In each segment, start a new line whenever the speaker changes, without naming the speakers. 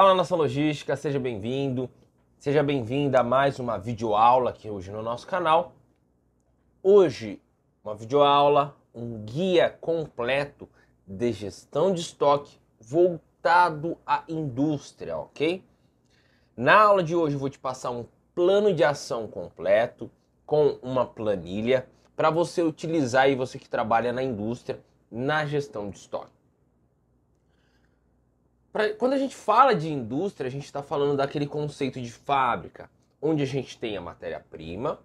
Fala Nossa Logística, seja bem-vindo, seja bem-vinda a mais uma videoaula aqui hoje no nosso canal. Hoje, uma videoaula, um guia completo de gestão de estoque voltado à indústria, ok? Na aula de hoje eu vou te passar um plano de ação completo com uma planilha para você utilizar e você que trabalha na indústria na gestão de estoque pra, quando a gente fala de indústria, a gente está falando daquele conceito de fábrica, onde a gente tem a matéria-prima,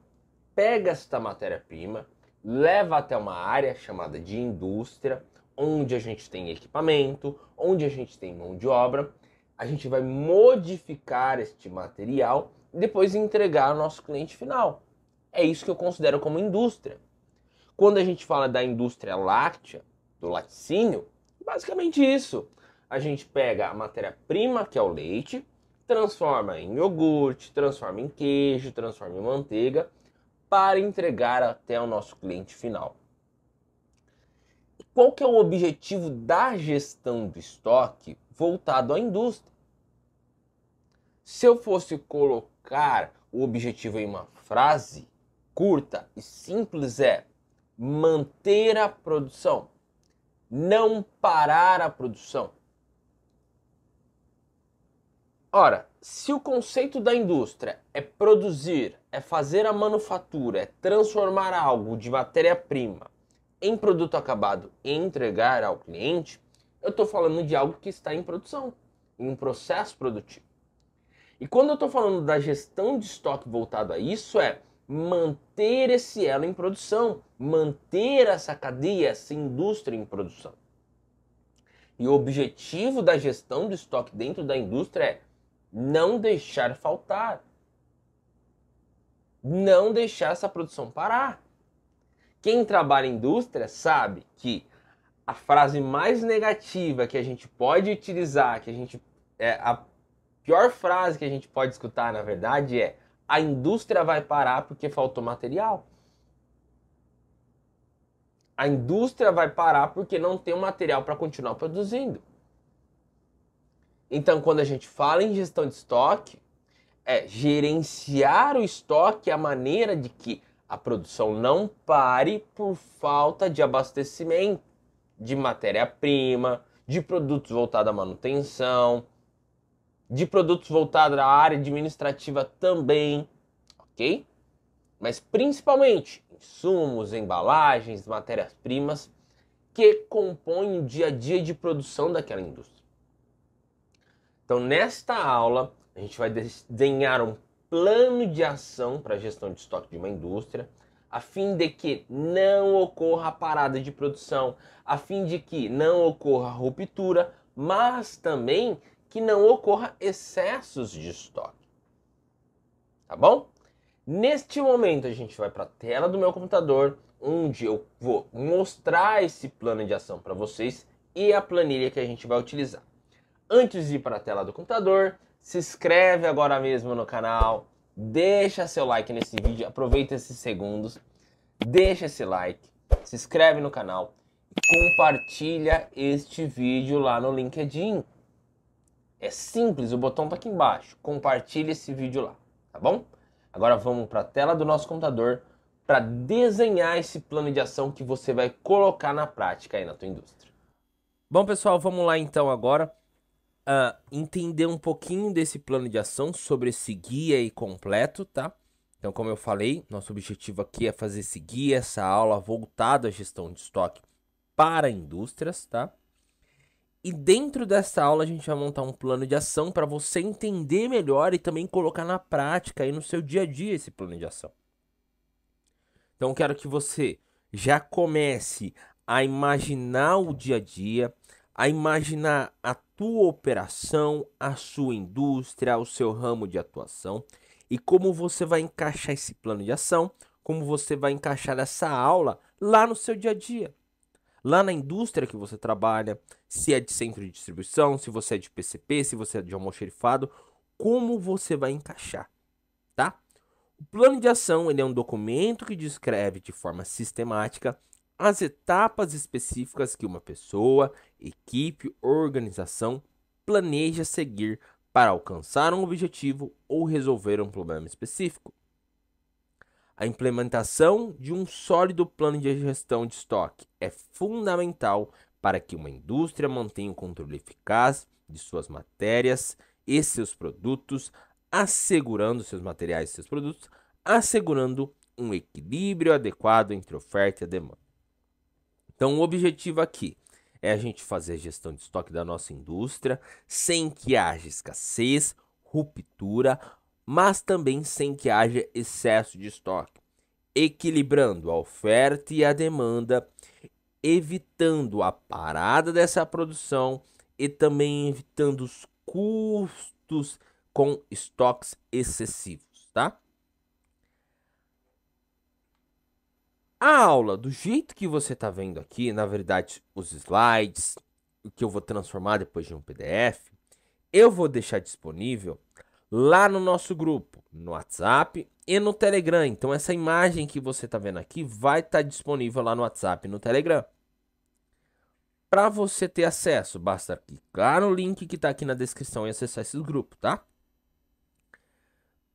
pega esta matéria-prima, leva até uma área chamada de indústria, onde a gente tem equipamento, onde a gente tem mão de obra. A gente vai modificar este material e depois entregar ao nosso cliente final. É isso que eu considero como indústria. Quando a gente fala da indústria láctea, do laticínio, basicamente isso a gente pega a matéria-prima, que é o leite, transforma em iogurte, transforma em queijo, transforma em manteiga, para entregar até o nosso cliente final. qual que é o objetivo da gestão do estoque voltado à indústria? Se eu fosse colocar o objetivo em uma frase curta e simples é manter a produção, não parar a produção. Ora, se o conceito da indústria é produzir, é fazer a manufatura, é transformar algo de matéria-prima em produto acabado e entregar ao cliente, eu estou falando de algo que está em produção, em um processo produtivo. E quando eu estou falando da gestão de estoque voltado a isso, é manter esse elo em produção, manter essa cadeia, essa indústria em produção. E o objetivo da gestão do estoque dentro da indústria é não deixar faltar. Não deixar essa produção parar. Quem trabalha em indústria sabe que a frase mais negativa que a gente pode utilizar, que a gente é a pior frase que a gente pode escutar, na verdade, é a indústria vai parar porque faltou material. A indústria vai parar porque não tem o material para continuar produzindo. Então, quando a gente fala em gestão de estoque, é gerenciar o estoque a maneira de que a produção não pare por falta de abastecimento de matéria-prima, de produtos voltados à manutenção, de produtos voltados à área administrativa também, ok? Mas principalmente insumos, embalagens, matérias-primas que compõem o dia a dia de produção daquela indústria. Então, nesta aula, a gente vai desenhar um plano de ação para a gestão de estoque de uma indústria, a fim de que não ocorra parada de produção, a fim de que não ocorra ruptura, mas também que não ocorra excessos de estoque. Tá bom? Neste momento, a gente vai para a tela do meu computador, onde eu vou mostrar esse plano de ação para vocês e a planilha que a gente vai utilizar. Antes de ir para a tela do computador, se inscreve agora mesmo no canal, deixa seu like nesse vídeo, aproveita esses segundos, deixa esse like, se inscreve no canal e compartilha este vídeo lá no LinkedIn. É simples, o botão está aqui embaixo. Compartilha esse vídeo lá, tá bom? Agora vamos para a tela do nosso computador para desenhar esse plano de ação que você vai colocar na prática aí na tua indústria. Bom, pessoal, vamos lá então agora uh, entender um pouquinho desse plano de ação sobre esse guia e completo, tá? Então, como eu falei, nosso objetivo aqui é fazer esse guia, essa aula voltada à gestão de estoque para indústrias, tá? E dentro dessa aula a gente vai montar um plano de ação para você entender melhor e também colocar na prática aí no seu dia a dia esse plano de ação. Então quero que você já comece a imaginar o dia a dia, a imaginar a tua operação, a sua indústria, o seu ramo de atuação e como você vai encaixar esse plano de ação, como você vai encaixar essa aula lá no seu dia a dia. Lá na indústria que você trabalha, se é de centro de distribuição, se você é de PCP, se você é de almoxerifado, como você vai encaixar, tá? O plano de ação ele é um documento que descreve de forma sistemática as etapas específicas que uma pessoa, equipe ou organização planeja seguir para alcançar um objetivo ou resolver um problema específico. A implementação de um sólido plano de gestão de estoque é fundamental para que uma indústria mantenha o um controle eficaz de suas matérias e seus produtos, assegurando seus materiais e seus produtos, assegurando um equilíbrio adequado entre oferta e demanda. Então, o objetivo aqui é a gente fazer a gestão de estoque da nossa indústria sem que haja escassez, ruptura, mas também sem que haja excesso de estoque, equilibrando a oferta e a demanda, evitando a parada dessa produção e também evitando os custos com estoques excessivos, tá? a aula, do jeito que você está vendo aqui, na verdade, os slides, o que eu vou transformar depois de um PDF, eu vou deixar disponível lá no nosso grupo, no WhatsApp e no Telegram. Então, essa imagem que você está vendo aqui vai estar tá disponível lá no WhatsApp e no Telegram. Para você ter acesso, basta clicar no link que está aqui na descrição e acessar esse grupo, tá?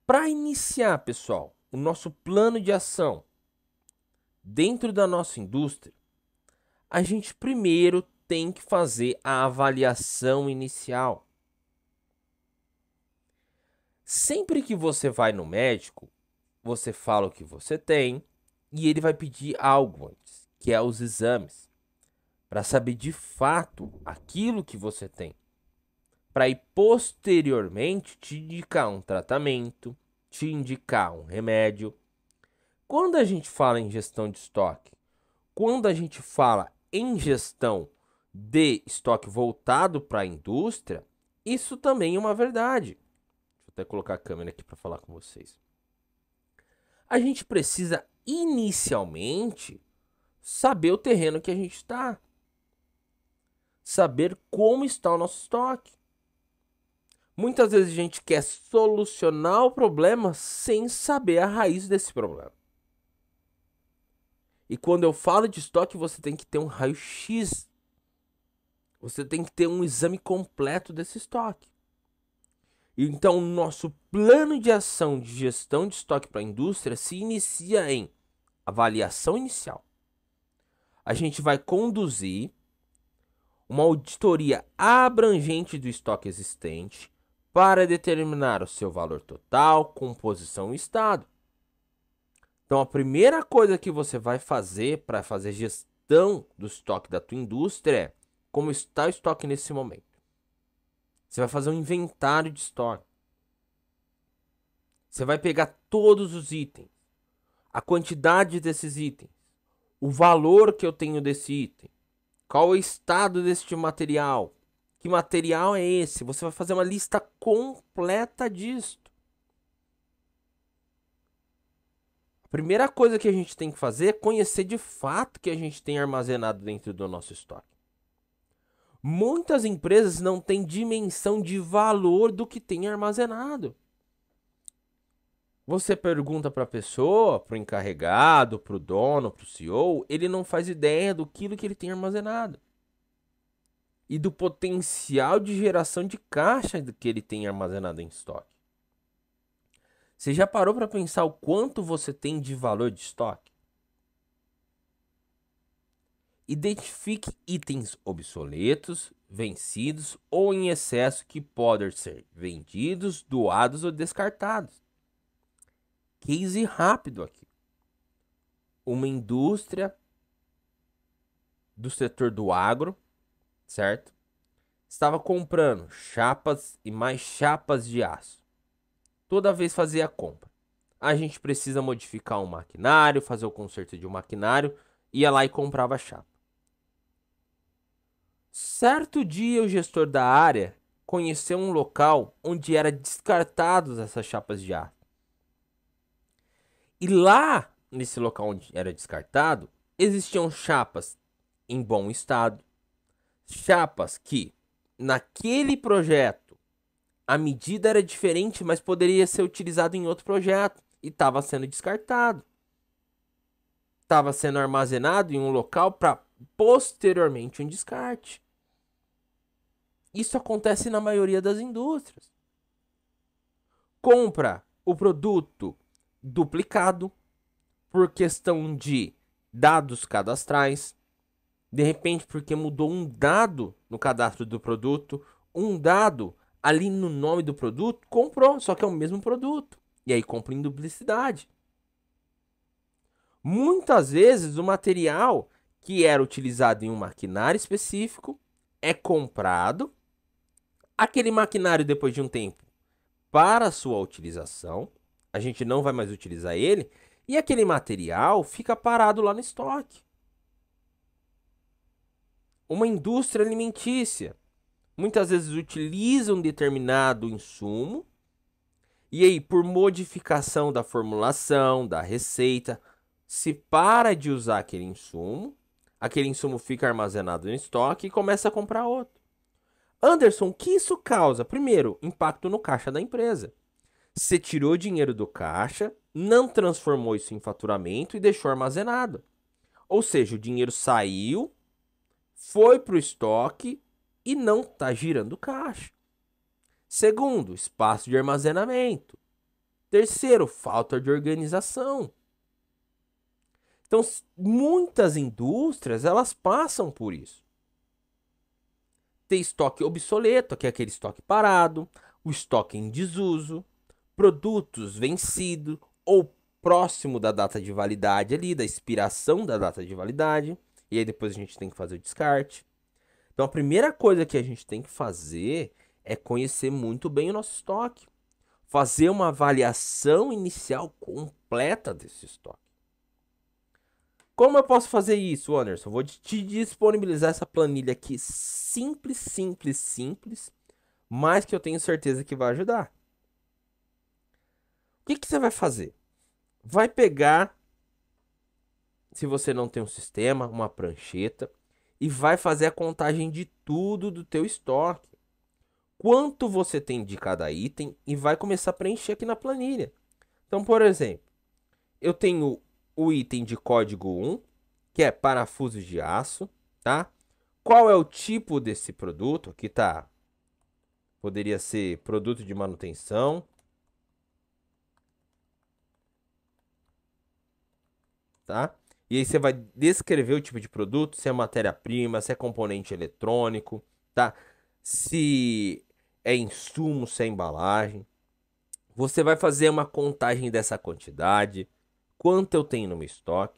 Para iniciar, pessoal, o nosso plano de ação, dentro da nossa indústria, a gente primeiro tem que fazer a avaliação inicial. Sempre que você vai no médico, você fala o que você tem e ele vai pedir algo antes, que é os exames, para saber de fato aquilo que você tem, para ir posteriormente te indicar um tratamento, te indicar um remédio quando a gente fala em gestão de estoque, quando a gente fala em gestão de estoque voltado para a indústria, isso também é uma verdade. Vou até colocar a câmera aqui para falar com vocês. A gente precisa inicialmente saber o terreno que a gente está, saber como está o nosso estoque. Muitas vezes a gente quer solucionar o problema sem saber a raiz desse problema. E quando eu falo de estoque, você tem que ter um raio-x. Você tem que ter um exame completo desse estoque. Então, nosso plano de ação de gestão de estoque para a indústria se inicia em avaliação inicial. A gente vai conduzir uma auditoria abrangente do estoque existente para determinar o seu valor total, composição e estado. Então a primeira coisa que você vai fazer para fazer gestão do estoque da tua indústria é como está o estoque nesse momento. Você vai fazer um inventário de estoque. Você vai pegar todos os itens, a quantidade desses itens, o valor que eu tenho desse item, qual é o estado deste material, que material é esse? Você vai fazer uma lista completa disso. Primeira coisa que a gente tem que fazer é conhecer de fato que a gente tem armazenado dentro do nosso estoque. Muitas empresas não têm dimensão de valor do que tem armazenado. Você pergunta para a pessoa, para o encarregado, para o dono, para o CEO, ele não faz ideia do que ele tem armazenado e do potencial de geração de caixa que ele tem armazenado em estoque. Você já parou para pensar o quanto você tem de valor de estoque? Identifique itens obsoletos, vencidos ou em excesso que podem ser vendidos, doados ou descartados. Case rápido aqui. Uma indústria do setor do agro, certo? Estava comprando chapas e mais chapas de aço toda vez fazer a compra. A gente precisa modificar um maquinário, fazer o conserto de um maquinário, ia lá e comprava a chapa. Certo dia, o gestor da área conheceu um local onde eram descartados essas chapas de aço. E lá, nesse local onde era descartado, existiam chapas em bom estado, chapas que, naquele projeto, a medida era diferente, mas poderia ser utilizado em outro projeto e estava sendo descartado. Estava sendo armazenado em um local para posteriormente um descarte. Isso acontece na maioria das indústrias. Compra o produto duplicado por questão de dados cadastrais. De repente, porque mudou um dado no cadastro do produto, um dado ali no nome do produto, comprou, só que é o mesmo produto. E aí compra em duplicidade. Muitas vezes o material que era utilizado em um maquinário específico é comprado. Aquele maquinário, depois de um tempo, para sua utilização, a gente não vai mais utilizar ele. E aquele material fica parado lá no estoque. Uma indústria alimentícia muitas vezes utiliza um determinado insumo e aí por modificação da formulação, da receita, se para de usar aquele insumo, aquele insumo fica armazenado em estoque e começa a comprar outro. Anderson, o que isso causa? Primeiro, impacto no caixa da empresa. Você tirou dinheiro do caixa, não transformou isso em faturamento e deixou armazenado. Ou seja, o dinheiro saiu, foi para o estoque e não está girando caixa. Segundo, espaço de armazenamento. Terceiro, falta de organização. Então, muitas indústrias elas passam por isso. Tem estoque obsoleto, que é aquele estoque parado, o estoque em desuso, produtos vencidos ou próximo da data de validade ali, da expiração da data de validade, e aí depois a gente tem que fazer o descarte. Então a primeira coisa que a gente tem que fazer é conhecer muito bem o nosso estoque. Fazer uma avaliação inicial completa desse estoque. Como eu posso fazer isso, Anderson? Vou te disponibilizar essa planilha aqui simples, simples, simples, mas que eu tenho certeza que vai ajudar. O que, que você vai fazer? Vai pegar, se você não tem um sistema, uma prancheta, e vai fazer a contagem de tudo do teu estoque. Quanto você tem de cada item e vai começar a preencher aqui na planilha. Então, por exemplo, eu tenho o item de código 1, que é parafusos de aço, tá? Qual é o tipo desse produto? Aqui tá poderia ser produto de manutenção. Tá? E aí você vai descrever o tipo de produto, se é matéria-prima, se é componente eletrônico, tá? Se é insumo, se é embalagem. Você vai fazer uma contagem dessa quantidade, quanto eu tenho no meu estoque.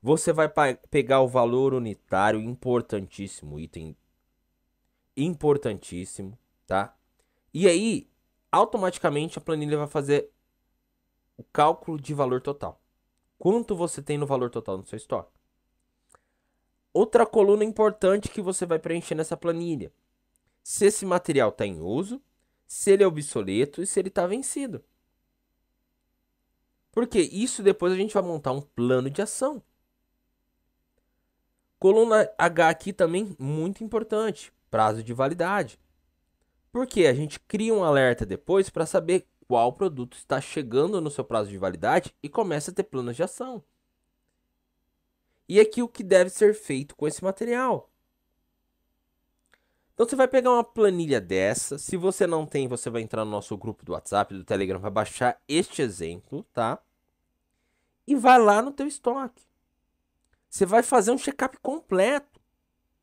Você vai pegar o valor unitário, importantíssimo item, importantíssimo, tá? E aí, automaticamente a planilha vai fazer o cálculo de valor total quanto você tem no valor total no seu estoque. Outra coluna importante que você vai preencher nessa planilha: se esse material está em uso, se ele é obsoleto e se ele está vencido. Porque isso depois a gente vai montar um plano de ação. Coluna H aqui também muito importante, prazo de validade. Porque a gente cria um alerta depois para saber qual produto está chegando no seu prazo de validade e comece a ter planos de ação. E aqui o que deve ser feito com esse material. Então você vai pegar uma planilha dessa. Se você não tem, você vai entrar no nosso grupo do WhatsApp, do Telegram vai baixar este exemplo, tá? E vai lá no teu estoque. Você vai fazer um check-up completo.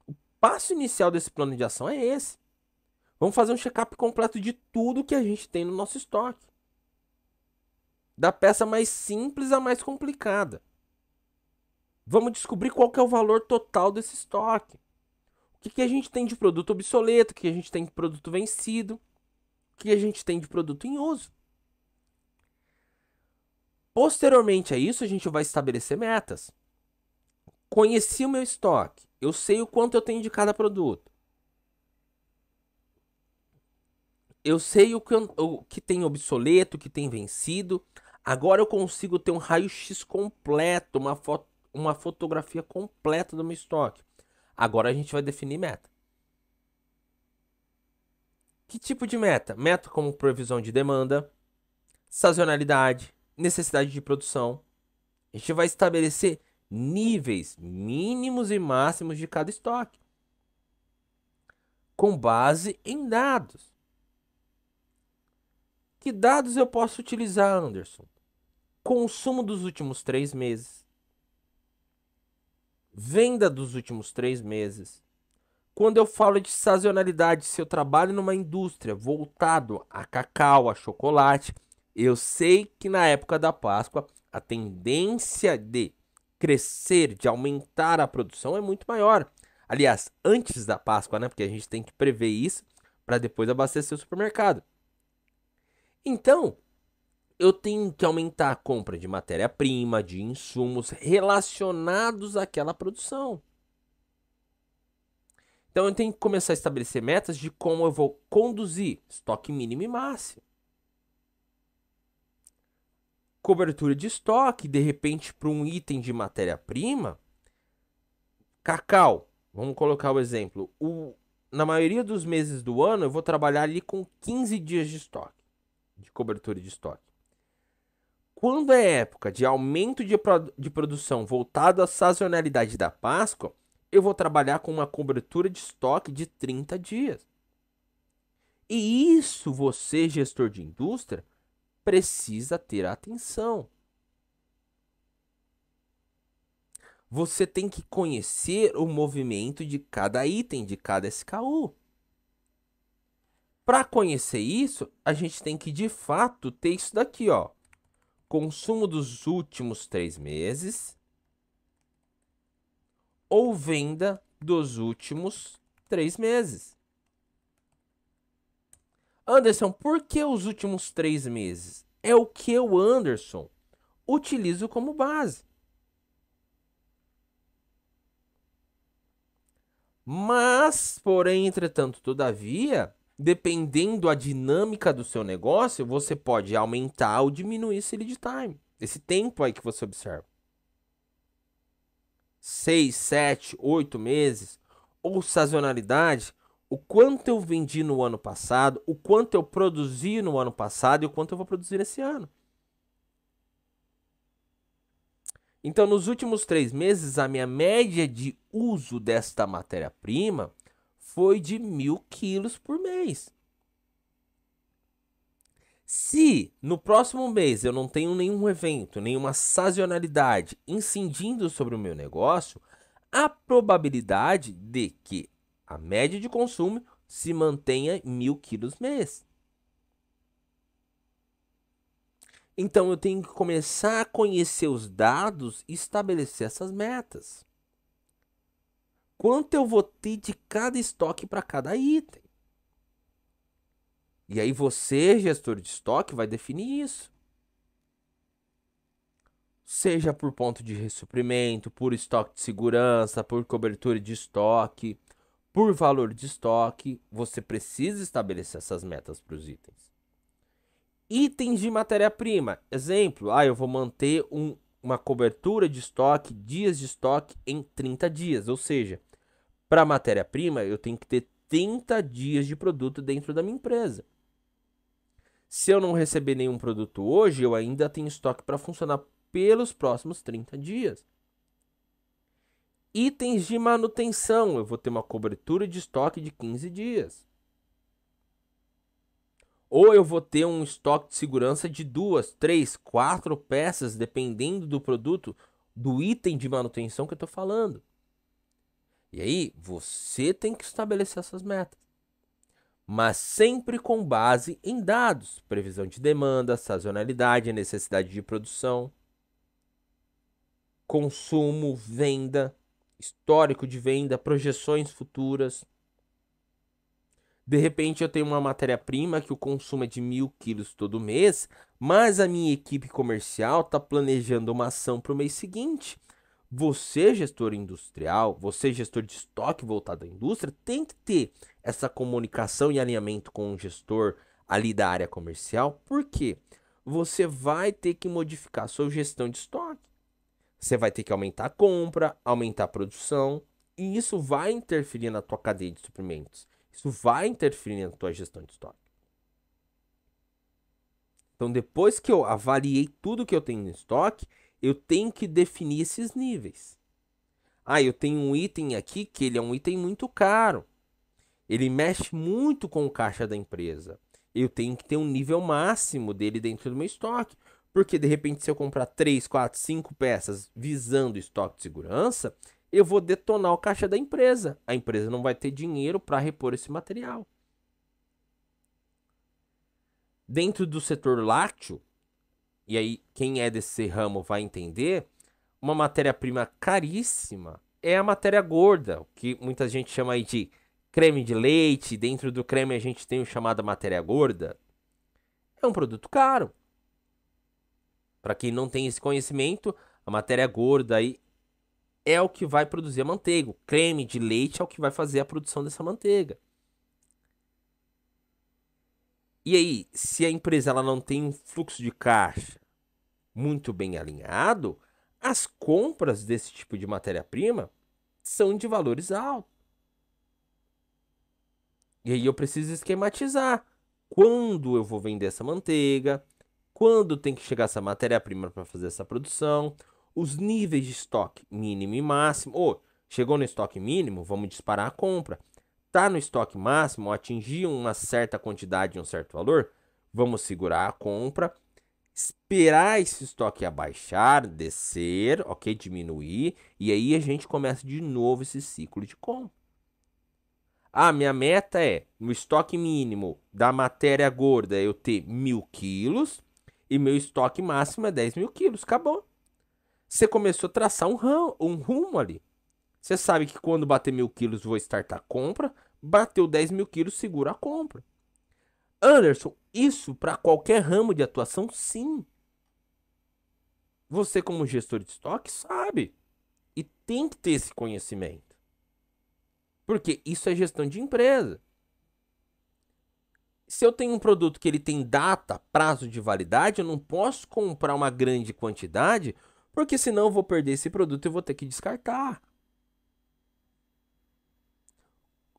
O passo inicial desse plano de ação é esse. Vamos fazer um check-up completo de tudo que a gente tem no nosso estoque. Da peça mais simples à mais complicada. Vamos descobrir qual é o valor total desse estoque. O que, que a gente tem de produto obsoleto, o que a gente tem de produto vencido, o que a gente tem de produto em uso. Posteriormente a isso, a gente vai estabelecer metas. Conheci o meu estoque, eu sei o quanto eu tenho de cada produto. eu sei o que, o que tem obsoleto, o que tem vencido. Agora eu consigo ter um raio-x completo, uma, uma fotografia completa do meu estoque. Agora a gente vai definir meta. Que tipo de meta? Meta como previsão de demanda, sazonalidade, necessidade de produção. A gente vai estabelecer níveis mínimos e máximos de cada estoque com base em dados. Que dados eu posso utilizar, Anderson? Consumo dos últimos três meses. Venda dos últimos três meses. Quando eu falo de sazonalidade, se eu trabalho numa indústria voltado a cacau, a chocolate, eu sei que na época da Páscoa a tendência de crescer, de aumentar a produção é muito maior. Aliás, antes da Páscoa, né? Porque a gente tem que prever isso para depois abastecer o supermercado. Então, eu tenho que aumentar a compra de matéria-prima, de insumos relacionados àquela produção. Então eu tenho que começar a estabelecer metas de como eu vou conduzir estoque mínimo e máximo. Cobertura de estoque, de repente, para um item de matéria-prima. Cacau, vamos colocar o exemplo. O, na maioria dos meses do ano, eu vou trabalhar ali com 15 dias de estoque de cobertura de estoque. Quando é época de aumento de, produ de produção voltado à sazonalidade da Páscoa, eu vou trabalhar com uma cobertura de estoque de 30 dias. E isso você, gestor de indústria, precisa ter atenção. Você tem que conhecer o movimento de cada item, de cada SKU. Para conhecer isso, a gente tem que de fato ter isso daqui, ó. Consumo dos últimos três meses ou venda dos últimos três meses. Anderson, por que os últimos três meses? É o que o Anderson utilizo como base. Mas, porém, entretanto, todavia, dependendo a dinâmica do seu negócio, você pode aumentar ou diminuir esse lead time, esse tempo aí que você observa. 6, 7, 8 meses ou sazonalidade, o quanto eu vendi no ano passado, o quanto eu produzi no ano passado e o quanto eu vou produzir esse ano. Então, nos últimos três meses, a minha média de uso desta matéria-prima foi de mil quilos por mês. Se no próximo mês eu não tenho nenhum evento, nenhuma sazonalidade incidindo sobre o meu negócio, a probabilidade de que a média de consumo se mantenha mil quilos mês. Então eu tenho que começar a conhecer os dados e estabelecer essas metas quanto eu vou ter de cada estoque para cada item. E aí você, gestor de estoque, vai definir isso. Seja por ponto de ressuprimento, por estoque de segurança, por cobertura de estoque, por valor de estoque, você precisa estabelecer essas metas para os itens. Itens de matéria-prima. Exemplo, ah, eu vou manter um uma cobertura de estoque, dias de estoque em 30 dias. Ou seja, para matéria-prima, eu tenho que ter 30 dias de produto dentro da minha empresa. Se eu não receber nenhum produto hoje, eu ainda tenho estoque para funcionar pelos próximos 30 dias. Itens de manutenção, eu vou ter uma cobertura de estoque de 15 dias ou eu vou ter um estoque de segurança de duas, três, quatro peças, dependendo do produto, do item de manutenção que eu estou falando. E aí, você tem que estabelecer essas metas. Mas sempre com base em dados, previsão de demanda, sazonalidade, necessidade de produção, consumo, venda, histórico de venda, projeções futuras. De repente eu tenho uma matéria-prima que o consumo é de mil quilos todo mês, mas a minha equipe comercial está planejando uma ação para o mês seguinte. Você, gestor industrial, você, gestor de estoque voltado à indústria, tem que ter essa comunicação e alinhamento com o gestor ali da área comercial, porque você vai ter que modificar a sua gestão de estoque. Você vai ter que aumentar a compra, aumentar a produção, e isso vai interferir na tua cadeia de suprimentos. Isso vai interferir na tua gestão de estoque. Então, depois que eu avaliei tudo que eu tenho em estoque, eu tenho que definir esses níveis. Ah, eu tenho um item aqui que ele é um item muito caro. Ele mexe muito com o caixa da empresa. Eu tenho que ter um nível máximo dele dentro do meu estoque. Porque de repente, se eu comprar 3, 4, 5 peças visando estoque de segurança, eu vou detonar o caixa da empresa. A empresa não vai ter dinheiro para repor esse material. Dentro do setor lácteo, e aí quem é desse ramo vai entender, uma matéria-prima caríssima é a matéria gorda, o que muita gente chama aí de creme de leite. Dentro do creme a gente tem o chamado matéria gorda. É um produto caro. Para quem não tem esse conhecimento, a matéria gorda aí é o que vai produzir a manteiga. O creme de leite é o que vai fazer a produção dessa manteiga. E aí, se a empresa ela não tem um fluxo de caixa muito bem alinhado, as compras desse tipo de matéria-prima são de valores altos. E aí eu preciso esquematizar quando eu vou vender essa manteiga, quando tem que chegar essa matéria-prima para fazer essa produção, os níveis de estoque mínimo e máximo. Ou chegou no estoque mínimo, vamos disparar a compra. Está no estoque máximo, atingiu uma certa quantidade um certo valor, vamos segurar a compra, esperar esse estoque abaixar, descer, ok? Diminuir, e aí a gente começa de novo esse ciclo de compra. Ah, minha meta é, no estoque mínimo da matéria gorda, eu ter mil quilos, e meu estoque máximo é 10 mil quilos, acabou você começou a traçar um, ram, um rumo ali. Você sabe que quando bater mil quilos, vou startar a compra. Bateu 10 mil quilos, segura a compra. Anderson, isso para qualquer ramo de atuação, sim. Você, como gestor de estoque, sabe. E tem que ter esse conhecimento. Porque isso é gestão de empresa. Se eu tenho um produto que ele tem data, prazo de validade, eu não posso comprar uma grande quantidade porque senão eu vou perder esse produto e vou ter que descartar.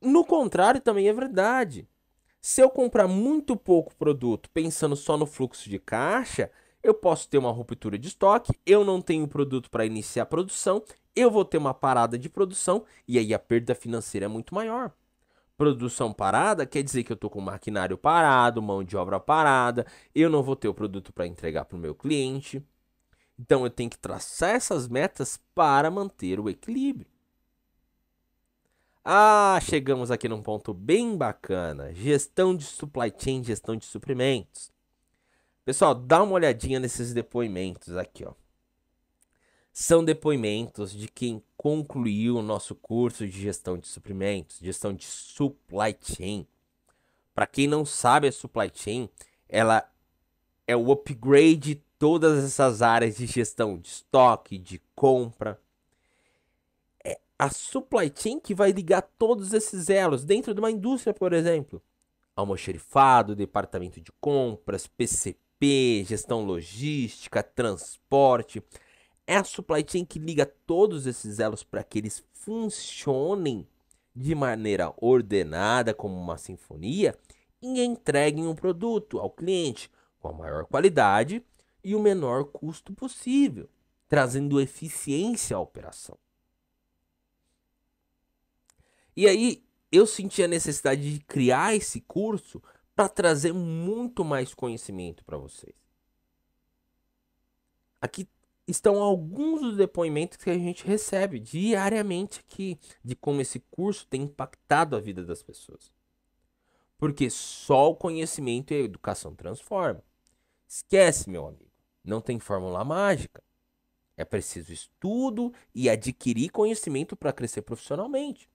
No contrário, também é verdade. Se eu comprar muito pouco produto pensando só no fluxo de caixa, eu posso ter uma ruptura de estoque, eu não tenho produto para iniciar a produção, eu vou ter uma parada de produção e aí a perda financeira é muito maior. Produção parada quer dizer que eu estou com maquinário parado, mão de obra parada, eu não vou ter o produto para entregar para o meu cliente. Então eu tenho que traçar essas metas para manter o equilíbrio. Ah, chegamos aqui num ponto bem bacana: gestão de supply chain, gestão de suprimentos. Pessoal, dá uma olhadinha nesses depoimentos aqui, ó. São depoimentos de quem concluiu o nosso curso de gestão de suprimentos, gestão de supply chain. Para quem não sabe, a supply chain, ela é o upgrade todas essas áreas de gestão de estoque, de compra. É a supply chain que vai ligar todos esses elos dentro de uma indústria, por exemplo. Almoxerifado, departamento de compras, PCP, gestão logística, transporte. É a supply chain que liga todos esses elos para que eles funcionem de maneira ordenada, como uma sinfonia, e entreguem um produto ao cliente com a maior qualidade e o menor custo possível, trazendo eficiência à operação. E aí eu senti a necessidade de criar esse curso para trazer muito mais conhecimento para vocês. Aqui estão alguns dos depoimentos que a gente recebe diariamente aqui de como esse curso tem impactado a vida das pessoas. Porque só o conhecimento e a educação transforma. Esquece, meu amigo. Não tem fórmula mágica. É preciso estudo e adquirir conhecimento para crescer profissionalmente.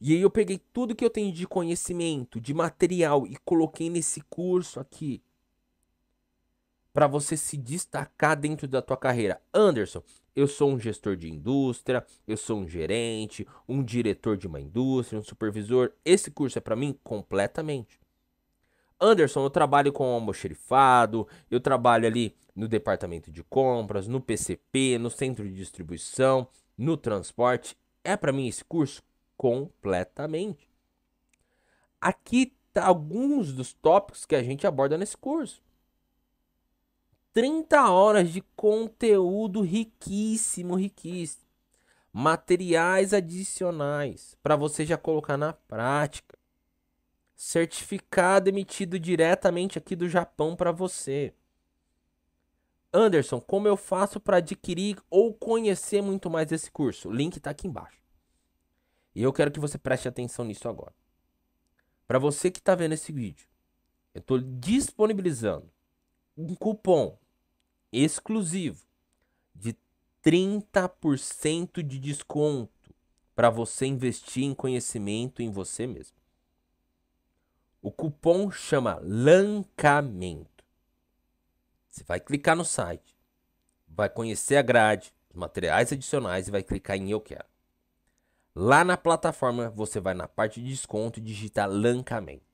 E aí eu peguei tudo que eu tenho de conhecimento, de material e coloquei nesse curso aqui para você se destacar dentro da tua carreira. Anderson, eu sou um gestor de indústria, eu sou um gerente, um diretor de uma indústria, um supervisor. Esse curso é para mim completamente. Anderson, eu trabalho com almoxerifado, eu trabalho ali no departamento de compras, no PCP, no centro de distribuição, no transporte. É para mim esse curso? Completamente. Aqui tá alguns dos tópicos que a gente aborda nesse curso. 30 horas de conteúdo riquíssimo, riquíssimo. Materiais adicionais para você já colocar na prática. Certificado emitido diretamente aqui do Japão para você. Anderson, como eu faço para adquirir ou conhecer muito mais esse curso? O link está aqui embaixo. E eu quero que você preste atenção nisso agora. Para você que está vendo esse vídeo, eu estou disponibilizando um cupom exclusivo de 30% de desconto para você investir em conhecimento em você mesmo. O cupom chama Lancamento. Você vai clicar no site, vai conhecer a grade, os materiais adicionais e vai clicar em Eu Quero. Lá na plataforma, você vai na parte de desconto e digitar Lancamento.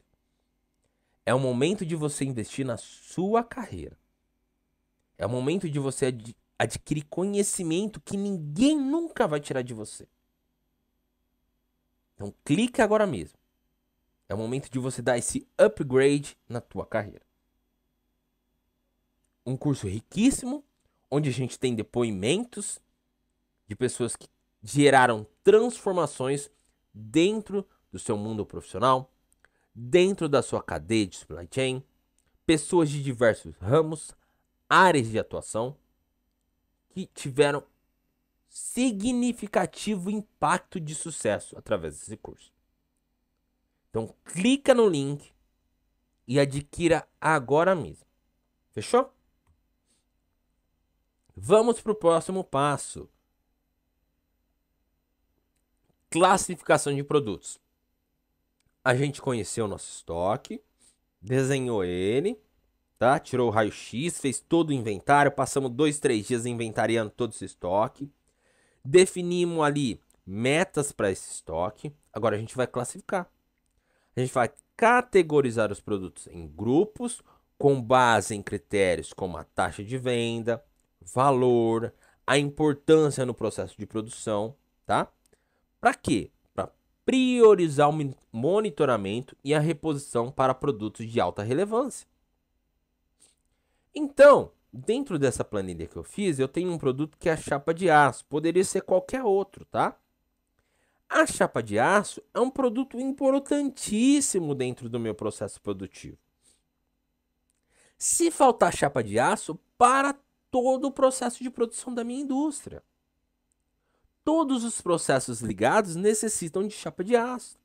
É o momento de você investir na sua carreira. É o momento de você ad adquirir conhecimento que ninguém nunca vai tirar de você. Então clique agora mesmo. É o momento de você dar esse upgrade na tua carreira um curso riquíssimo, onde a gente tem depoimentos de pessoas que geraram transformações dentro do seu mundo profissional, dentro da sua cadeia de supply chain, pessoas de diversos ramos, áreas de atuação que tiveram significativo impacto de sucesso através desse curso. Então clica no link e adquira agora mesmo. Fechou? Vamos para o próximo passo: classificação de produtos. A gente conheceu o nosso estoque, desenhou ele, tá? Tirou o raio-x, fez todo o inventário, passamos dois, três dias inventariando todo esse estoque, definimos ali metas para esse estoque. Agora a gente vai classificar. A gente vai categorizar os produtos em grupos com base em critérios como a taxa de venda, valor, a importância no processo de produção, tá? Para quê? Para priorizar o monitoramento e a reposição para produtos de alta relevância. Então, dentro dessa planilha que eu fiz, eu tenho um produto que é a chapa de aço, poderia ser qualquer outro, tá? A chapa de aço é um produto importantíssimo dentro do meu processo produtivo. Se faltar chapa de aço, para todo o processo de produção da minha indústria. Todos os processos ligados necessitam de chapa de aço.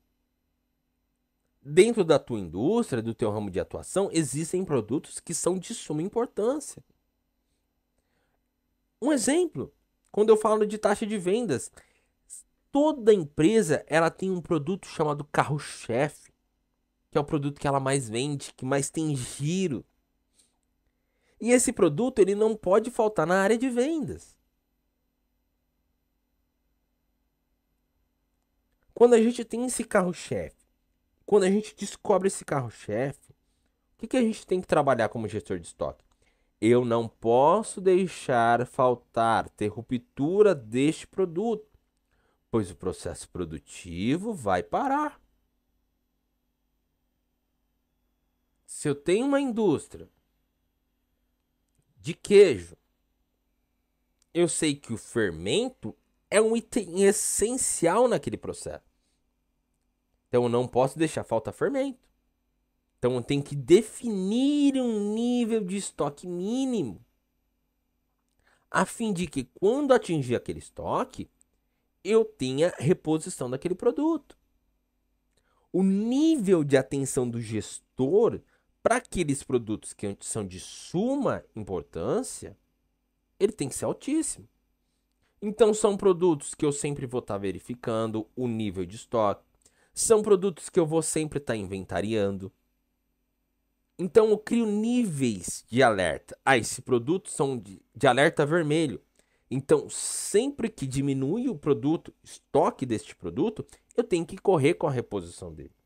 Dentro da tua indústria, do teu ramo de atuação, existem produtos que são de suma importância. Um exemplo, quando eu falo de taxa de vendas, toda empresa ela tem um produto chamado carro-chefe, que é o produto que ela mais vende, que mais tem giro, e esse produto ele não pode faltar na área de vendas. Quando a gente tem esse carro-chefe, quando a gente descobre esse carro-chefe, o que, que a gente tem que trabalhar como gestor de estoque? Eu não posso deixar faltar, ter ruptura deste produto, pois o processo produtivo vai parar. Se eu tenho uma indústria de queijo. Eu sei que o fermento é um item essencial naquele processo. Então eu não posso deixar falta fermento. Então eu tenho que definir um nível de estoque mínimo. A fim de que quando atingir aquele estoque, eu tenha reposição daquele produto. O nível de atenção do gestor para aqueles produtos que são de suma importância, ele tem que ser altíssimo. Então são produtos que eu sempre vou estar tá verificando o nível de estoque, são produtos que eu vou sempre estar tá inventariando. Então eu crio níveis de alerta. Ah, esse produto são de, de alerta vermelho. Então, sempre que diminui o produto, estoque deste produto, eu tenho que correr com a reposição dele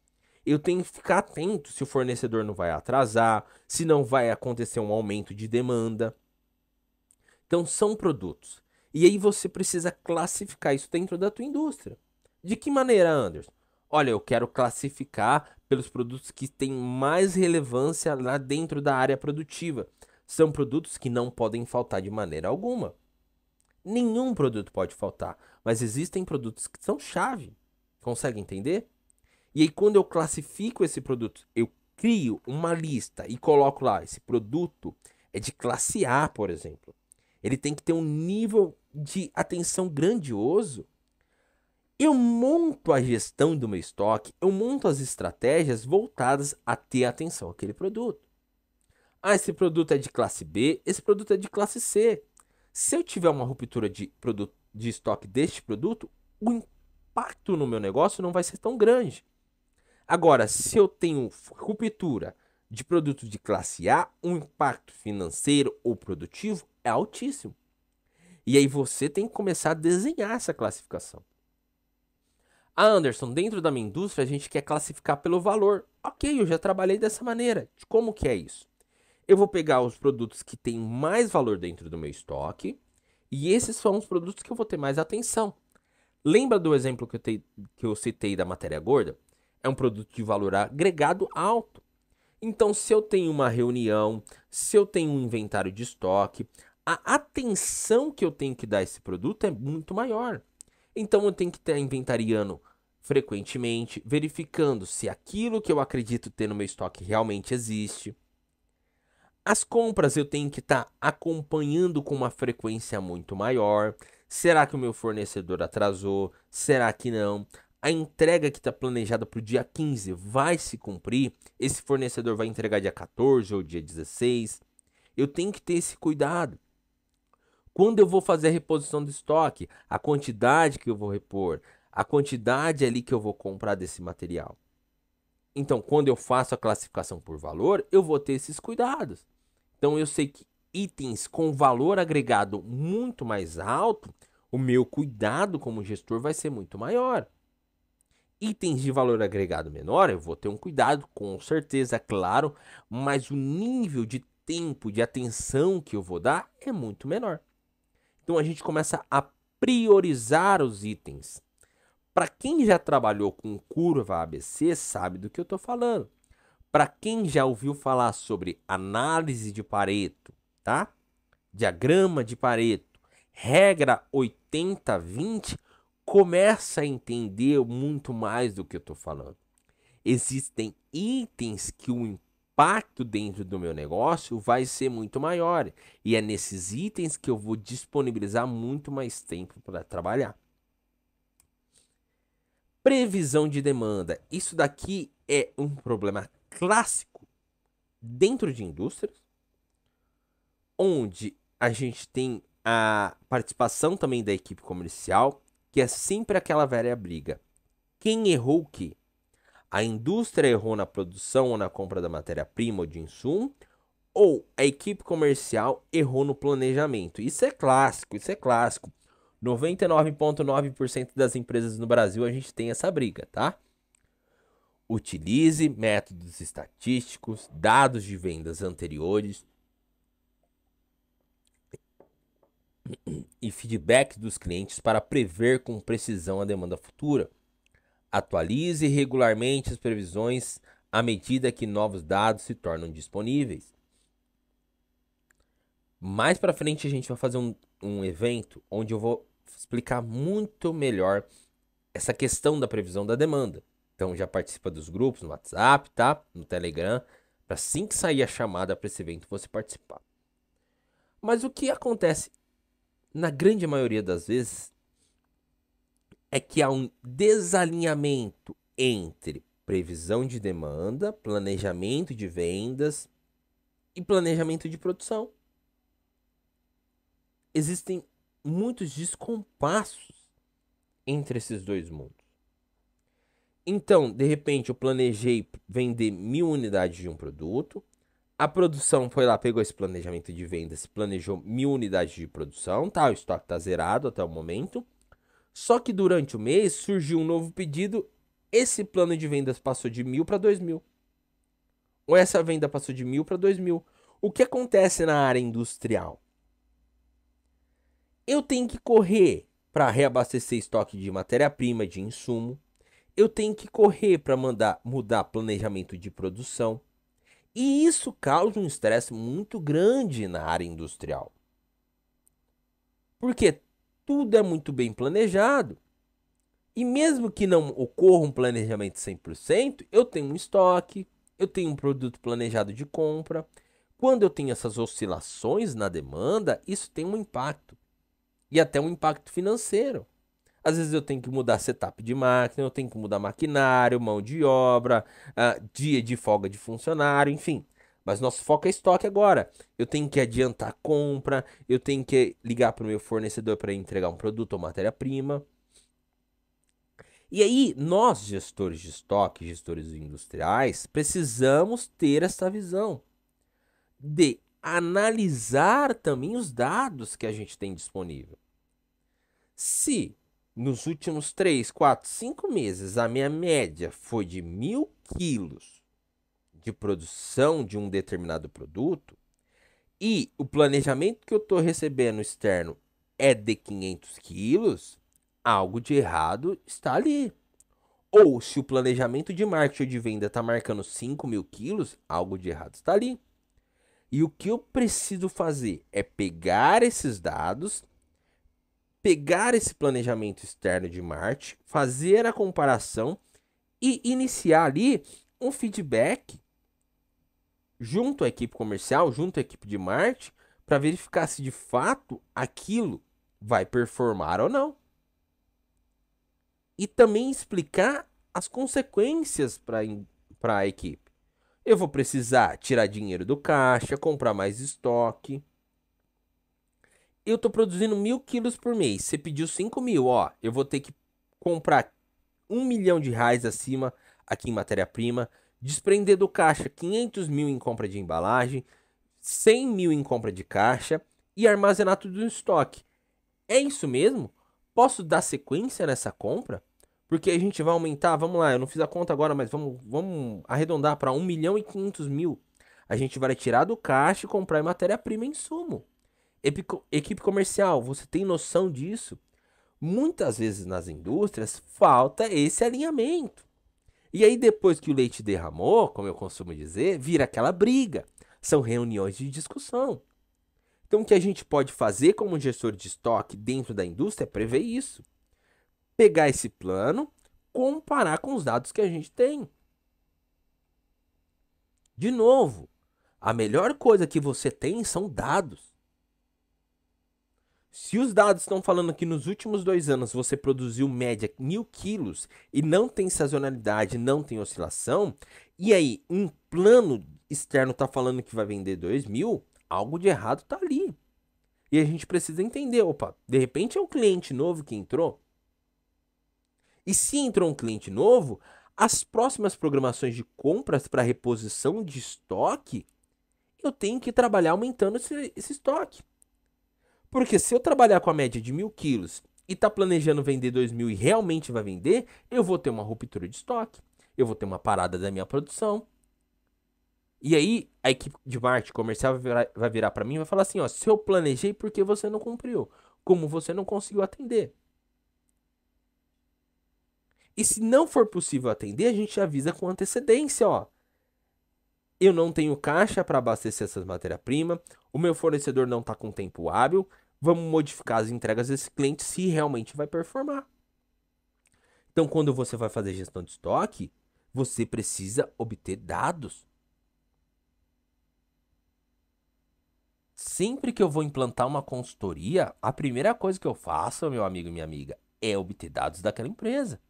eu tenho que ficar atento se o fornecedor não vai atrasar, se não vai acontecer um aumento de demanda. Então são produtos. E aí você precisa classificar isso dentro da tua indústria. De que maneira, Anderson? Olha, eu quero classificar pelos produtos que têm mais relevância lá dentro da área produtiva. São produtos que não podem faltar de maneira alguma. Nenhum produto pode faltar, mas existem produtos que são chave. Consegue entender? E aí, quando eu classifico esse produto, eu crio uma lista e coloco lá: esse produto é de classe A, por exemplo. Ele tem que ter um nível de atenção grandioso. Eu monto a gestão do meu estoque, eu monto as estratégias voltadas a ter atenção àquele produto. Ah, esse produto é de classe B, esse produto é de classe C. Se eu tiver uma ruptura de, produto, de estoque deste produto, o impacto no meu negócio não vai ser tão grande. Agora, se eu tenho ruptura de produto de classe A, o um impacto financeiro ou produtivo é altíssimo. E aí você tem que começar a desenhar essa classificação. Ah, Anderson, dentro da minha indústria a gente quer classificar pelo valor. Ok, eu já trabalhei dessa maneira. Como que é isso? Eu vou pegar os produtos que têm mais valor dentro do meu estoque e esses são os produtos que eu vou ter mais atenção. Lembra do exemplo que eu, te, que eu citei da matéria gorda? é um produto de valor agregado alto. Então, se eu tenho uma reunião, se eu tenho um inventário de estoque, a atenção que eu tenho que dar a esse produto é muito maior. Então, eu tenho que estar inventariando frequentemente, verificando se aquilo que eu acredito ter no meu estoque realmente existe. As compras eu tenho que estar acompanhando com uma frequência muito maior. Será que o meu fornecedor atrasou? Será que não? a entrega que está planejada para o dia 15 vai se cumprir? Esse fornecedor vai entregar dia 14 ou dia 16? Eu tenho que ter esse cuidado. Quando eu vou fazer a reposição do estoque, a quantidade que eu vou repor, a quantidade ali que eu vou comprar desse material. Então, quando eu faço a classificação por valor, eu vou ter esses cuidados. Então, eu sei que itens com valor agregado muito mais alto, o meu cuidado como gestor vai ser muito maior itens de valor agregado menor, eu vou ter um cuidado, com certeza, claro, mas o nível de tempo, de atenção que eu vou dar é muito menor. Então a gente começa a priorizar os itens. Para quem já trabalhou com curva ABC, sabe do que eu estou falando. Para quem já ouviu falar sobre análise de Pareto, tá? Diagrama de Pareto, regra 80-20, começa a entender muito mais do que eu estou falando. Existem itens que o impacto dentro do meu negócio vai ser muito maior. E é nesses itens que eu vou disponibilizar muito mais tempo para trabalhar. Previsão de demanda. Isso daqui é um problema clássico dentro de indústrias, onde a gente tem a participação também da equipe comercial, que é sempre aquela velha briga. Quem errou o que? A indústria errou na produção ou na compra da matéria-prima ou de insumo? Ou a equipe comercial errou no planejamento? Isso é clássico, isso é clássico. 99,9% das empresas no Brasil a gente tem essa briga, tá? Utilize métodos estatísticos, dados de vendas anteriores, e feedback dos clientes para prever com precisão a demanda futura. Atualize regularmente as previsões à medida que novos dados se tornam disponíveis. Mais para frente a gente vai fazer um, um evento onde eu vou explicar muito melhor essa questão da previsão da demanda. Então já participa dos grupos no WhatsApp, tá? No Telegram, para assim que sair a chamada para esse evento você participar. Mas o que acontece na grande maioria das vezes, é que há um desalinhamento entre previsão de demanda, planejamento de vendas e planejamento de produção. Existem muitos descompassos entre esses dois mundos. Então, de repente, eu planejei vender mil unidades de um produto, a produção foi lá, pegou esse planejamento de vendas, planejou mil unidades de produção, tá? O estoque tá zerado até o momento. Só que durante o mês surgiu um novo pedido. Esse plano de vendas passou de mil para dois mil. Ou essa venda passou de mil para dois mil. O que acontece na área industrial? Eu tenho que correr para reabastecer estoque de matéria-prima, de insumo. Eu tenho que correr para mandar mudar planejamento de produção. E isso causa um estresse muito grande na área industrial. Porque tudo é muito bem planejado. E mesmo que não ocorra um planejamento 100%, eu tenho um estoque, eu tenho um produto planejado de compra. Quando eu tenho essas oscilações na demanda, isso tem um impacto. E até um impacto financeiro. Às vezes eu tenho que mudar setup de máquina, eu tenho que mudar maquinário, mão de obra, uh, dia de folga de funcionário, enfim. Mas nosso foco é estoque agora. Eu tenho que adiantar a compra, eu tenho que ligar para o meu fornecedor para entregar um produto ou matéria-prima. E aí, nós, gestores de estoque, gestores industriais, precisamos ter essa visão de analisar também os dados que a gente tem disponível. Se nos últimos 3, 4, 5 meses, a minha média foi de mil quilos de produção de um determinado produto e o planejamento que eu estou recebendo externo é de 500 quilos, algo de errado está ali. Ou se o planejamento de marketing de venda está marcando 5 mil quilos, algo de errado está ali. E o que eu preciso fazer é pegar esses dados pegar esse planejamento externo de Marte, fazer a comparação e iniciar ali um feedback junto à equipe comercial, junto à equipe de Marte, para verificar se de fato aquilo vai performar ou não. E também explicar as consequências para a equipe. Eu vou precisar tirar dinheiro do caixa, comprar mais estoque eu tô produzindo mil quilos por mês. Você pediu 5 mil, ó. Eu vou ter que comprar um milhão de reais acima aqui em matéria-prima, desprender do caixa 500 mil em compra de embalagem, 100 mil em compra de caixa e armazenar tudo no estoque. É isso mesmo? Posso dar sequência nessa compra? Porque a gente vai aumentar, vamos lá, eu não fiz a conta agora, mas vamos, vamos arredondar para 1 milhão e 500 mil. A gente vai tirar do caixa e comprar em matéria-prima e insumo. Equipe comercial, você tem noção disso? Muitas vezes nas indústrias falta esse alinhamento. E aí, depois que o leite derramou, como eu costumo dizer, vira aquela briga. São reuniões de discussão. Então, o que a gente pode fazer como gestor de estoque dentro da indústria é prever isso. Pegar esse plano, comparar com os dados que a gente tem. De novo, a melhor coisa que você tem são dados. Se os dados estão falando que nos últimos dois anos você produziu média mil quilos e não tem sazonalidade, não tem oscilação, e aí um plano externo está falando que vai vender dois mil, algo de errado está ali. E a gente precisa entender, opa, de repente é um cliente novo que entrou. E se entrou um cliente novo, as próximas programações de compras para reposição de estoque, eu tenho que trabalhar aumentando esse, esse estoque. Porque se eu trabalhar com a média de mil quilos e tá planejando vender dois mil e realmente vai vender, eu vou ter uma ruptura de estoque, eu vou ter uma parada da minha produção. E aí a equipe de marketing comercial vai virar, vai virar para mim e vai falar assim, ó, se eu planejei, por que você não cumpriu? Como você não conseguiu atender? E se não for possível atender, a gente avisa com antecedência, ó. Eu não tenho caixa para abastecer essas matéria-prima, o meu fornecedor não está com tempo hábil, Vamos modificar as entregas desse cliente se realmente vai performar. Então, quando você vai fazer gestão de estoque, você precisa obter dados. Sempre que eu vou implantar uma consultoria, a primeira coisa que eu faço, meu amigo e minha amiga, é obter dados daquela empresa.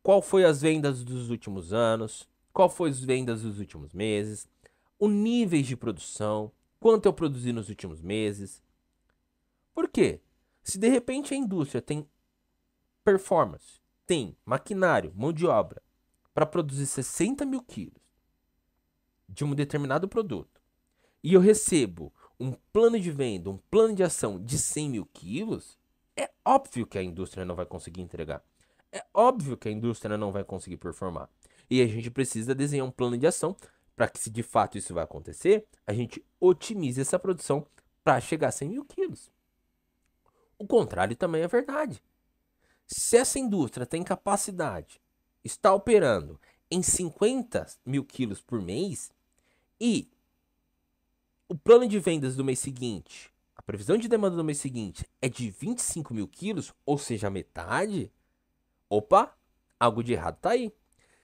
Qual foi as vendas dos últimos anos? Qual foi as vendas dos últimos meses? O níveis de produção, quanto eu produzi nos últimos meses, por quê? Se de repente a indústria tem performance, tem maquinário, mão de obra, para produzir 60 mil quilos de um determinado produto, e eu recebo um plano de venda, um plano de ação de 100 mil quilos, é óbvio que a indústria não vai conseguir entregar. É óbvio que a indústria não vai conseguir performar. E a gente precisa desenhar um plano de ação para que, se de fato isso vai acontecer, a gente otimize essa produção para chegar a 100 mil quilos. O contrário também é verdade. Se essa indústria tem capacidade, está operando em 50 mil quilos por mês e o plano de vendas do mês seguinte, a previsão de demanda do mês seguinte é de 25 mil quilos, ou seja, metade, opa, algo de errado está aí.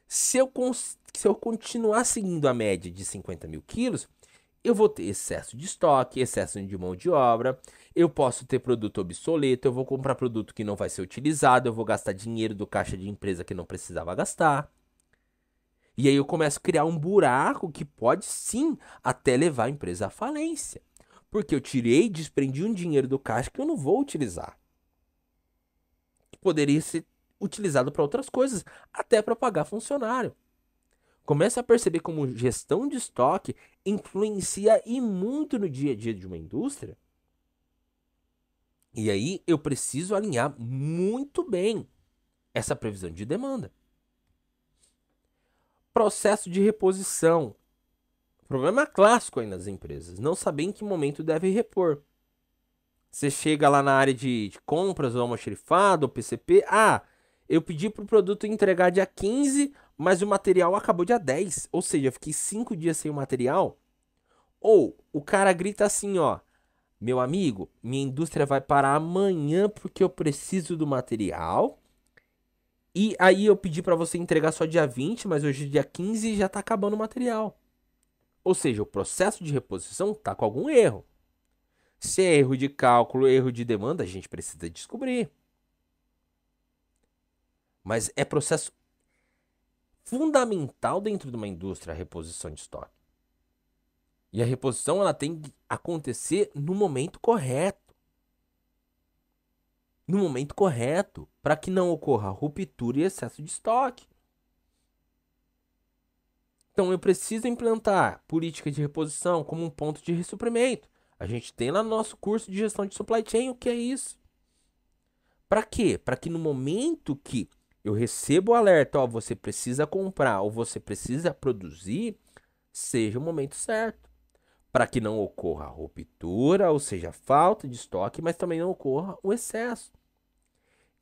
Se eu, se eu continuar seguindo a média de 50 mil quilos, eu vou ter excesso de estoque, excesso de mão de obra, eu posso ter produto obsoleto, eu vou comprar produto que não vai ser utilizado, eu vou gastar dinheiro do caixa de empresa que não precisava gastar. E aí eu começo a criar um buraco que pode sim até levar a empresa à falência. Porque eu tirei, desprendi um dinheiro do caixa que eu não vou utilizar. Que poderia ser utilizado para outras coisas, até para pagar funcionário começa a perceber como gestão de estoque influencia e muito no dia a dia de uma indústria. E aí eu preciso alinhar muito bem essa previsão de demanda. Processo de reposição. Problema clássico aí nas empresas, não saber em que momento deve repor. Você chega lá na área de, de compras ou almoxerifado ou PCP, ah, eu pedi pro produto entregar dia 15, mas o material acabou dia 10. Ou seja, eu fiquei 5 dias sem o material. Ou o cara grita assim, ó. Meu amigo, minha indústria vai parar amanhã porque eu preciso do material. E aí eu pedi para você entregar só dia 20, mas hoje dia 15 já tá acabando o material. Ou seja, o processo de reposição tá com algum erro. Se é erro de cálculo, erro de demanda, a gente precisa descobrir. Mas é processo fundamental dentro de uma indústria a reposição de estoque. E a reposição ela tem que acontecer no momento correto. No momento correto, para que não ocorra ruptura e excesso de estoque. Então eu preciso implantar política de reposição como um ponto de ressuprimento. A gente tem lá no nosso curso de gestão de supply chain o que é isso. Para quê? Para que no momento que eu recebo o alerta, ó, você precisa comprar ou você precisa produzir, seja o momento certo. Para que não ocorra ruptura, ou seja, falta de estoque, mas também não ocorra o excesso.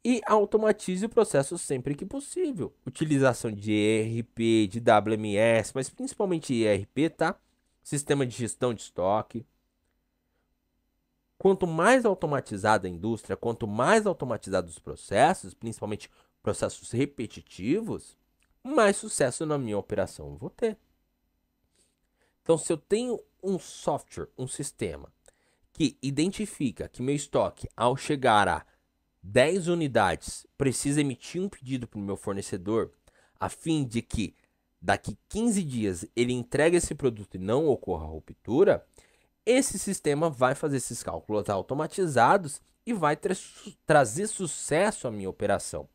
E automatize o processo sempre que possível. Utilização de ERP, de WMS, mas principalmente ERP, tá? Sistema de gestão de estoque. Quanto mais automatizada a indústria, quanto mais automatizados os processos, principalmente processos repetitivos, mais sucesso na minha operação eu vou ter. Então, se eu tenho um software, um sistema, que identifica que meu estoque, ao chegar a 10 unidades, precisa emitir um pedido para o meu fornecedor, a fim de que daqui 15 dias ele entregue esse produto e não ocorra ruptura, esse sistema vai fazer esses cálculos automatizados e vai tra trazer sucesso à minha operação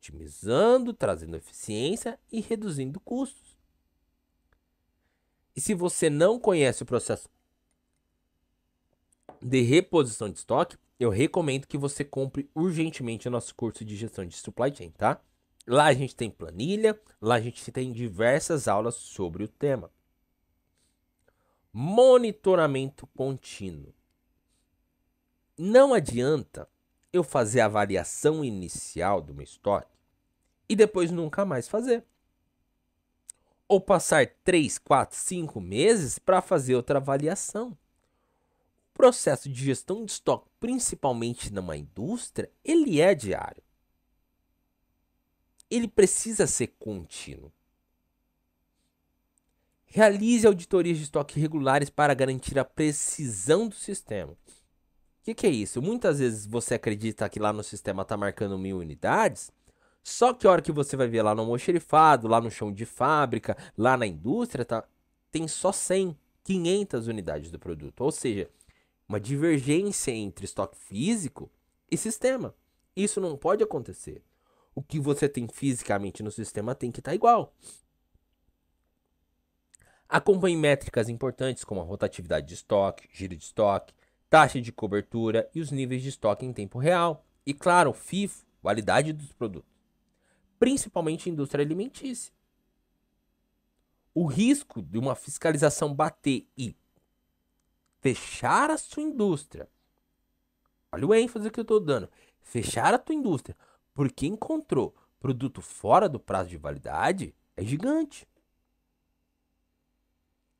otimizando, trazendo eficiência e reduzindo custos. E se você não conhece o processo de reposição de estoque, eu recomendo que você compre urgentemente o nosso curso de gestão de supply chain, tá? Lá a gente tem planilha, lá a gente tem diversas aulas sobre o tema. Monitoramento contínuo. Não adianta eu fazer a avaliação inicial do meu estoque e depois nunca mais fazer. Ou passar 3, 4, 5 meses para fazer outra avaliação. O processo de gestão de estoque, principalmente numa indústria, ele é diário. Ele precisa ser contínuo. Realize auditorias de estoque regulares para garantir a precisão do sistema. O que, que, é isso? Muitas vezes você acredita que lá no sistema está marcando mil unidades, só que a hora que você vai ver lá no almoxerifado, lá no chão de fábrica, lá na indústria, tá, tem só 100, 500 unidades do produto. Ou seja, uma divergência entre estoque físico e sistema. Isso não pode acontecer. O que você tem fisicamente no sistema tem que estar tá igual. Acompanhe métricas importantes como a rotatividade de estoque, giro de estoque, taxa de cobertura e os níveis de estoque em tempo real. E claro, FIFO, validade dos produtos, principalmente indústria alimentícia. O risco de uma fiscalização bater e fechar a sua indústria. Olha o ênfase que eu estou dando. Fechar a tua indústria porque encontrou produto fora do prazo de validade é gigante.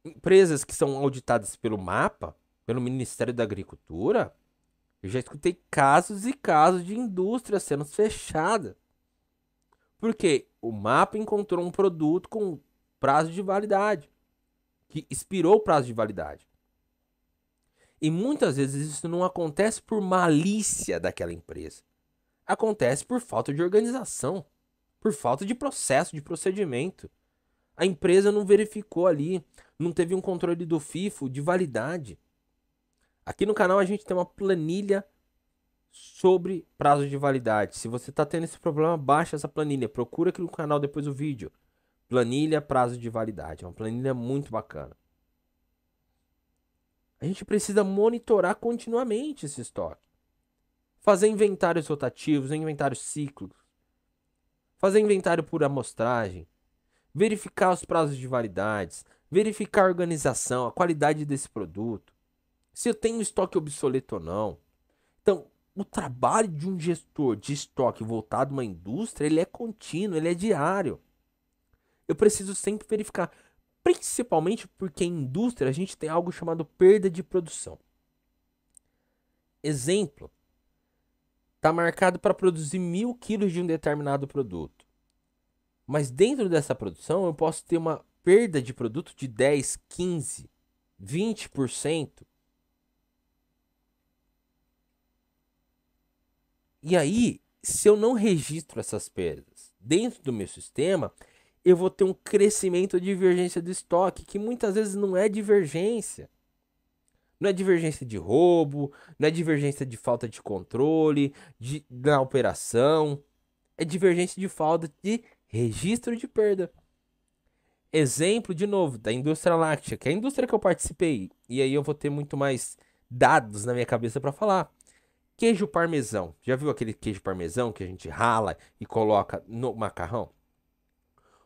Empresas que são auditadas pelo mapa pelo Ministério da Agricultura, eu já escutei casos e casos de indústrias sendo fechadas. Porque o mapa encontrou um produto com prazo de validade, que expirou o prazo de validade. E muitas vezes isso não acontece por malícia daquela empresa. Acontece por falta de organização, por falta de processo, de procedimento. A empresa não verificou ali, não teve um controle do FIFO de validade. Aqui no canal a gente tem uma planilha sobre prazo de validade. Se você está tendo esse problema, baixa essa planilha. Procura aqui no canal depois do vídeo. Planilha prazo de validade. É uma planilha muito bacana. A gente precisa monitorar continuamente esse estoque. Fazer inventários rotativos, inventários cíclicos. Fazer inventário por amostragem. Verificar os prazos de validades. Verificar a organização, a qualidade desse produto se eu tenho estoque obsoleto ou não. Então, o trabalho de um gestor de estoque voltado a uma indústria, ele é contínuo, ele é diário. Eu preciso sempre verificar, principalmente porque em indústria a gente tem algo chamado perda de produção. Exemplo, está marcado para produzir mil quilos de um determinado produto. Mas dentro dessa produção eu posso ter uma perda de produto de 10, 15, 20%. E aí, se eu não registro essas perdas dentro do meu sistema, eu vou ter um crescimento de divergência do estoque, que muitas vezes não é divergência. Não é divergência de roubo, não é divergência de falta de controle de, da operação. É divergência de falta de registro de perda. Exemplo, de novo, da indústria láctea, que é a indústria que eu participei. E aí eu vou ter muito mais dados na minha cabeça para falar. Queijo parmesão. Já viu aquele queijo parmesão que a gente rala e coloca no macarrão?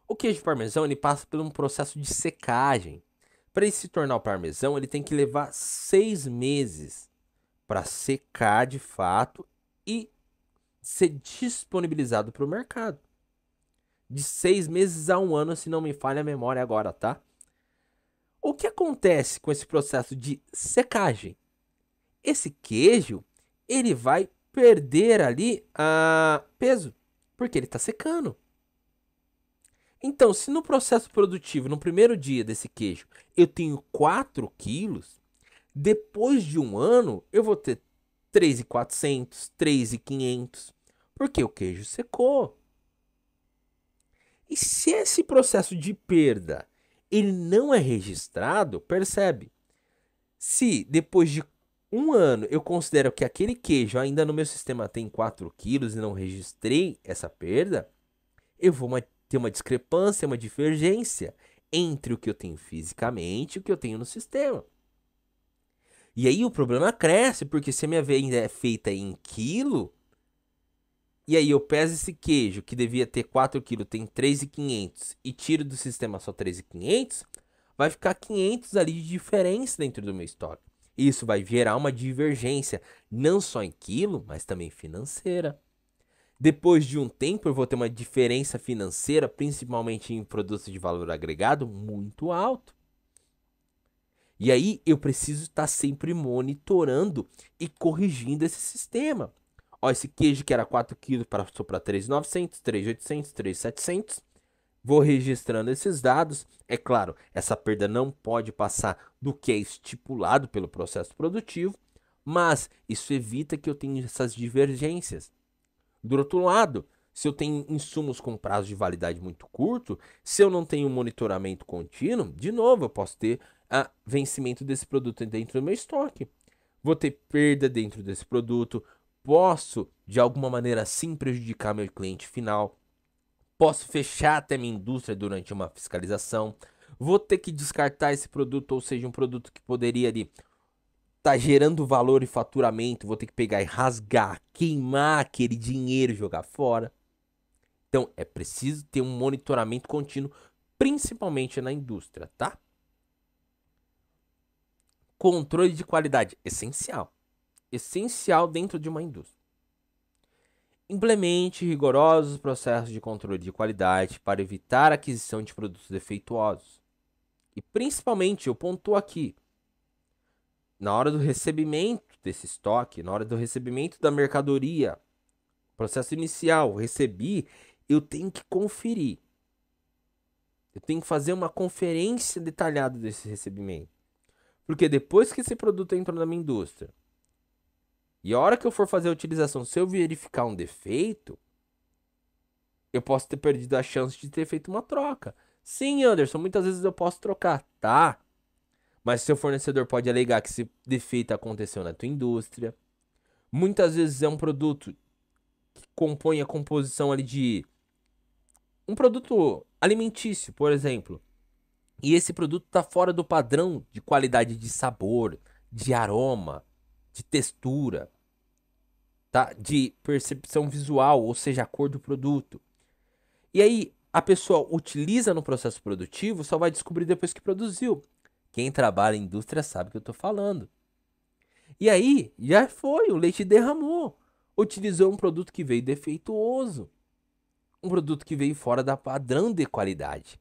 O queijo parmesão ele passa por um processo de secagem. Para ele se tornar o parmesão, ele tem que levar seis meses para secar de fato e ser disponibilizado para o mercado. De seis meses a um ano, se não me falha a memória agora, tá? O que acontece com esse processo de secagem? Esse queijo ele vai perder ali a peso, porque ele está secando. Então, se no processo produtivo, no primeiro dia desse queijo, eu tenho 4 quilos, depois de um ano eu vou ter 3,400, 3,500, porque o queijo secou. E se esse processo de perda ele não é registrado, percebe? Se depois de um ano eu considero que aquele queijo ainda no meu sistema tem 4 quilos e não registrei essa perda, eu vou ter uma discrepância, uma divergência entre o que eu tenho fisicamente e o que eu tenho no sistema. E aí o problema cresce, porque se a minha venda é feita em quilo, e aí eu peso esse queijo que devia ter 4 kg, tem 3,500 e tiro do sistema só 3,500, vai ficar 500 ali de diferença dentro do meu estoque. Isso vai gerar uma divergência, não só em quilo, mas também financeira. Depois de um tempo, eu vou ter uma diferença financeira, principalmente em produtos de valor agregado, muito alto. E aí eu preciso estar tá sempre monitorando e corrigindo esse sistema. Ó, esse queijo que era 4 kg passou para 3,900, 3,800, 3,700 Vou registrando esses dados. É claro, essa perda não pode passar do que é estipulado pelo processo produtivo, mas isso evita que eu tenha essas divergências. Do outro lado, se eu tenho insumos com prazo de validade muito curto, se eu não tenho monitoramento contínuo, de novo, eu posso ter a ah, vencimento desse produto dentro do meu estoque. Vou ter perda dentro desse produto, posso de alguma maneira sim prejudicar meu cliente final. Posso fechar até minha indústria durante uma fiscalização. Vou ter que descartar esse produto, ou seja, um produto que poderia ali tá gerando valor e faturamento, vou ter que pegar e rasgar, queimar aquele dinheiro e jogar fora. Então é preciso ter um monitoramento contínuo, principalmente na indústria, tá? Controle de qualidade, essencial. Essencial dentro de uma indústria. Implemente rigorosos processos de controle de qualidade para evitar a aquisição de produtos defeituosos. E principalmente, eu pontuo aqui, na hora do recebimento desse estoque, na hora do recebimento da mercadoria, processo inicial, recebi, eu tenho que conferir. Eu tenho que fazer uma conferência detalhada desse recebimento. Porque depois que esse produto entrou na minha indústria, e a hora que eu for fazer a utilização, se eu verificar um defeito, eu posso ter perdido a chance de ter feito uma troca. Sim, Anderson, muitas vezes eu posso trocar, tá? Mas seu fornecedor pode alegar que esse defeito aconteceu na tua indústria. Muitas vezes é um produto que compõe a composição ali de um produto alimentício, por exemplo. E esse produto está fora do padrão de qualidade de sabor, de aroma, de textura tá? de percepção visual, ou seja, a cor do produto. E aí, a pessoa utiliza no processo produtivo, só vai descobrir depois que produziu. Quem trabalha em indústria sabe o que eu estou falando. E aí, já foi, o leite derramou. Utilizou um produto que veio defeituoso. Um produto que veio fora da padrão de qualidade.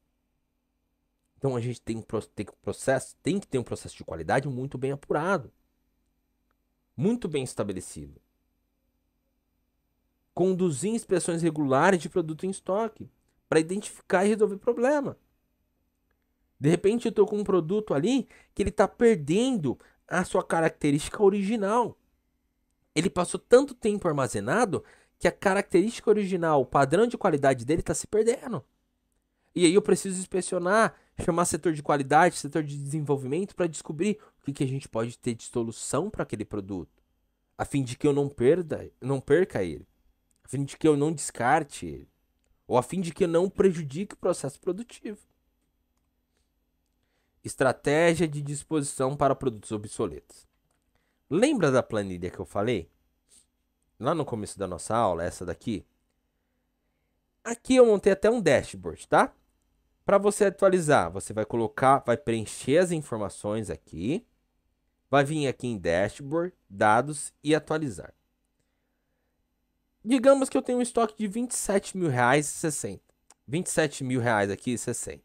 Então a gente tem, tem, processo, tem que ter um processo de qualidade muito bem apurado. Muito bem estabelecido conduzir inspeções regulares de produto em estoque para identificar e resolver problema. De repente eu estou com um produto ali que ele está perdendo a sua característica original. Ele passou tanto tempo armazenado que a característica original, o padrão de qualidade dele está se perdendo. E aí eu preciso inspecionar, chamar setor de qualidade, setor de desenvolvimento para descobrir o que, que a gente pode ter de solução para aquele produto, a fim de que eu não perda, não perca ele a fim de que eu não descarte ele, ou a fim de que eu não prejudique o processo produtivo. Estratégia de disposição para produtos obsoletos. Lembra da planilha que eu falei? Lá no começo da nossa aula, essa daqui? Aqui eu montei até um dashboard, tá? Para você atualizar, você vai colocar, vai preencher as informações aqui, vai vir aqui em dashboard, dados e atualizar digamos que eu tenho um estoque de 27 mil reais e 60. 27 mil reais aqui e 60.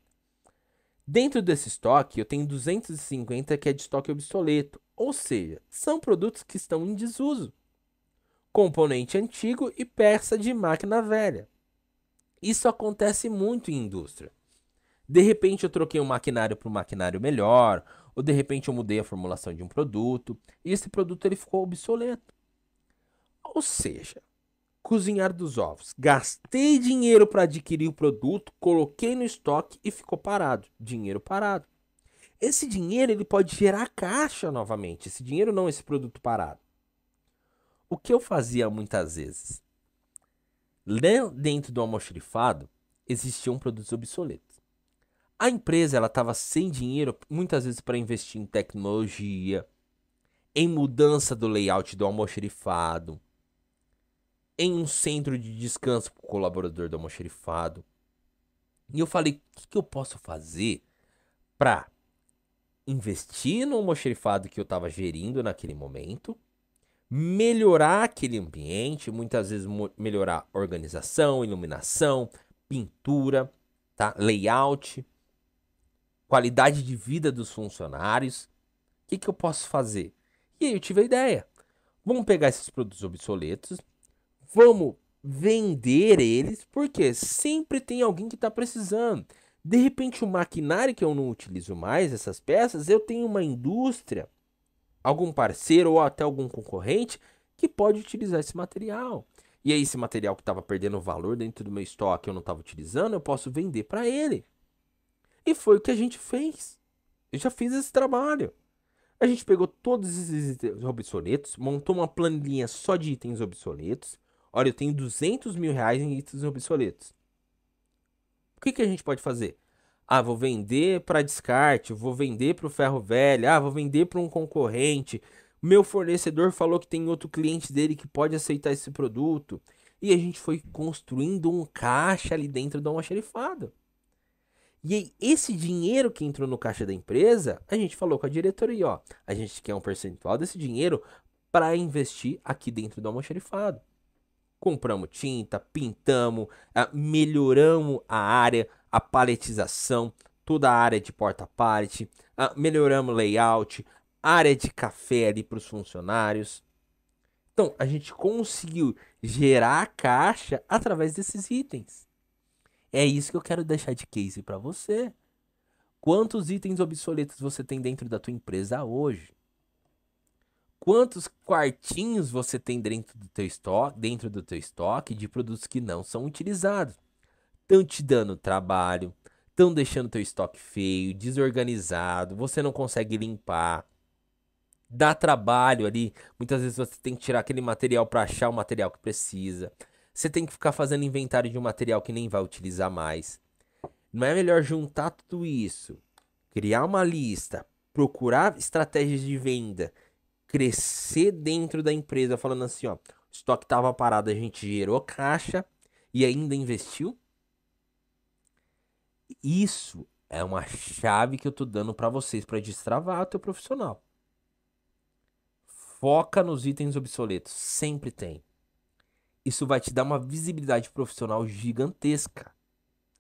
Dentro desse estoque, eu tenho 250 que é de estoque obsoleto, ou seja, são produtos que estão em desuso. Componente antigo e peça de máquina velha. Isso acontece muito em indústria. De repente eu troquei um maquinário por um maquinário melhor, ou de repente eu mudei a formulação de um produto, e esse produto ele ficou obsoleto. Ou seja, cozinhar dos ovos. Gastei dinheiro para adquirir o produto, coloquei no estoque e ficou parado. Dinheiro parado. Esse dinheiro ele pode gerar caixa novamente. Esse dinheiro não esse produto parado. O que eu fazia muitas vezes? Né, dentro do almoxerifado existiam produtos obsoletos. A empresa ela estava sem dinheiro muitas vezes para investir em tecnologia, em mudança do layout do almoxerifado, em um centro de descanso para o colaborador do almoxerifado. E eu falei, o que, que eu posso fazer para investir no almoxerifado que eu estava gerindo naquele momento, melhorar aquele ambiente, muitas vezes melhorar organização, iluminação, pintura, tá? layout, qualidade de vida dos funcionários. O que, que eu posso fazer? E aí eu tive a ideia. Vamos pegar esses produtos obsoletos, Vamos vender eles, porque sempre tem alguém que está precisando. De repente, o maquinário que eu não utilizo mais, essas peças, eu tenho uma indústria, algum parceiro ou até algum concorrente que pode utilizar esse material. E aí, esse material que estava perdendo valor dentro do meu estoque, eu não estava utilizando, eu posso vender para ele. E foi o que a gente fez. Eu já fiz esse trabalho. A gente pegou todos esses itens obsoletos, montou uma planilha só de itens obsoletos, Olha, eu tenho 200 mil reais em itens obsoletos. O que, que a gente pode fazer? Ah, vou vender para descarte, vou vender para o ferro velho, ah, vou vender para um concorrente. Meu fornecedor falou que tem outro cliente dele que pode aceitar esse produto. E a gente foi construindo um caixa ali dentro do xerifada. E aí, esse dinheiro que entrou no caixa da empresa, a gente falou com a diretoria, ó, a gente quer um percentual desse dinheiro para investir aqui dentro do almoxerifado compramos tinta, pintamos, ah, melhoramos a área, a paletização, toda a área de porta parte, ah, melhoramos layout, área de café ali para os funcionários. Então, a gente conseguiu gerar caixa através desses itens. É isso que eu quero deixar de case para você. Quantos itens obsoletos você tem dentro da tua empresa hoje? quantos quartinhos você tem dentro do teu estoque, dentro do teu estoque de produtos que não são utilizados. Estão te dando trabalho, estão deixando teu estoque feio, desorganizado, você não consegue limpar. Dá trabalho ali, muitas vezes você tem que tirar aquele material para achar o material que precisa. Você tem que ficar fazendo inventário de um material que nem vai utilizar mais. Não é melhor juntar tudo isso, criar uma lista, procurar estratégias de venda crescer dentro da empresa falando assim, ó, estoque estava parado, a gente gerou caixa e ainda investiu? Isso é uma chave que eu tô dando para vocês para destravar o teu profissional. Foca nos itens obsoletos, sempre tem. Isso vai te dar uma visibilidade profissional gigantesca.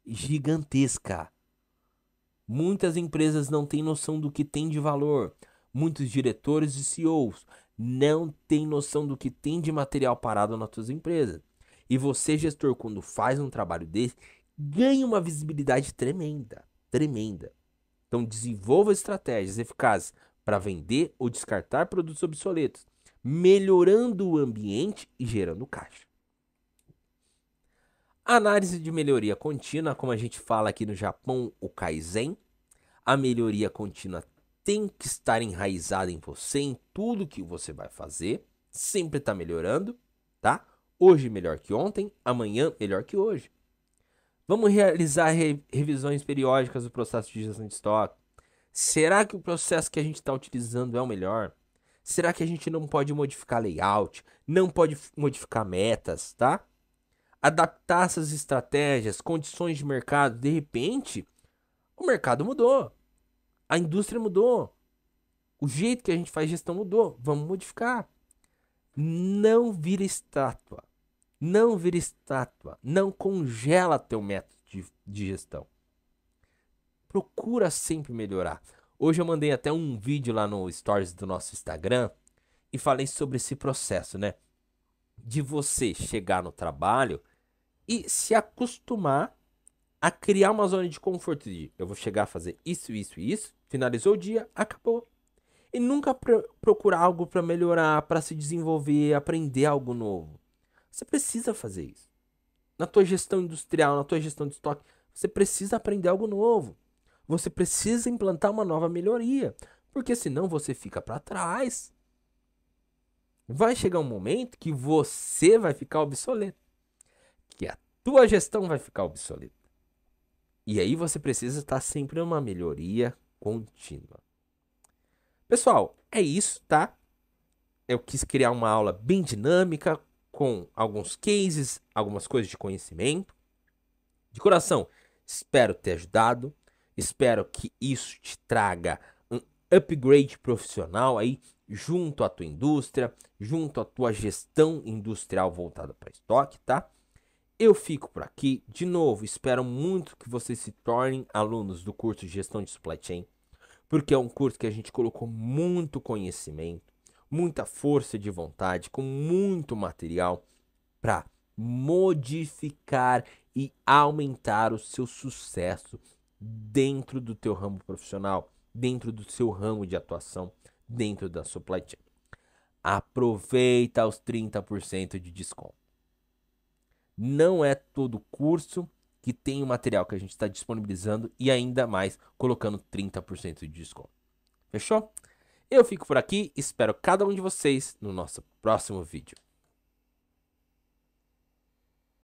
Gigantesca. Muitas empresas não têm noção do que tem de valor. Muitos diretores e CEOs não têm noção do que tem de material parado nas suas empresas. E você, gestor, quando faz um trabalho desse, ganha uma visibilidade tremenda, tremenda. Então desenvolva estratégias eficazes para vender ou descartar produtos obsoletos, melhorando o ambiente e gerando caixa. Análise de melhoria contínua, como a gente fala aqui no Japão, o Kaizen. A melhoria contínua tem que estar enraizado em você, em tudo que você vai fazer. Sempre está melhorando, tá? Hoje melhor que ontem, amanhã melhor que hoje. Vamos realizar re revisões periódicas do processo de gestão de estoque. Será que o processo que a gente está utilizando é o melhor? Será que a gente não pode modificar layout? Não pode modificar metas, tá? Adaptar essas estratégias, condições de mercado. De repente, o mercado mudou. A indústria mudou. O jeito que a gente faz gestão mudou. Vamos modificar. Não vira estátua. Não vira estátua. Não congela teu método de, de gestão. Procura sempre melhorar. Hoje eu mandei até um vídeo lá no Stories do nosso Instagram e falei sobre esse processo, né? De você chegar no trabalho e se acostumar a criar uma zona de conforto de eu vou chegar a fazer isso, isso e isso Finalizou o dia, acabou. E nunca procurar algo para melhorar, para se desenvolver, aprender algo novo. Você precisa fazer isso. Na tua gestão industrial, na tua gestão de estoque, você precisa aprender algo novo. Você precisa implantar uma nova melhoria, porque senão você fica para trás. Vai chegar um momento que você vai ficar obsoleto, que a tua gestão vai ficar obsoleta. E aí você precisa estar sempre numa melhoria contínua. Pessoal, é isso, tá? Eu quis criar uma aula bem dinâmica, com alguns cases, algumas coisas de conhecimento. De coração, espero ter ajudado. Espero que isso te traga um upgrade profissional aí junto à tua indústria, junto à tua gestão industrial voltada para estoque, tá? Eu fico por aqui. De novo, espero muito que vocês se tornem alunos do curso de Gestão de Supply Chain, porque é um curso que a gente colocou muito conhecimento, muita força de vontade, com muito material para modificar e aumentar o seu sucesso dentro do teu ramo profissional, dentro do seu ramo de atuação, dentro da supply chain. Aproveita os 30% de desconto. Não é todo curso que tem o material que a gente está disponibilizando e ainda mais colocando 30% de desconto. Fechou? Eu fico por aqui, espero cada um de vocês no nosso próximo vídeo.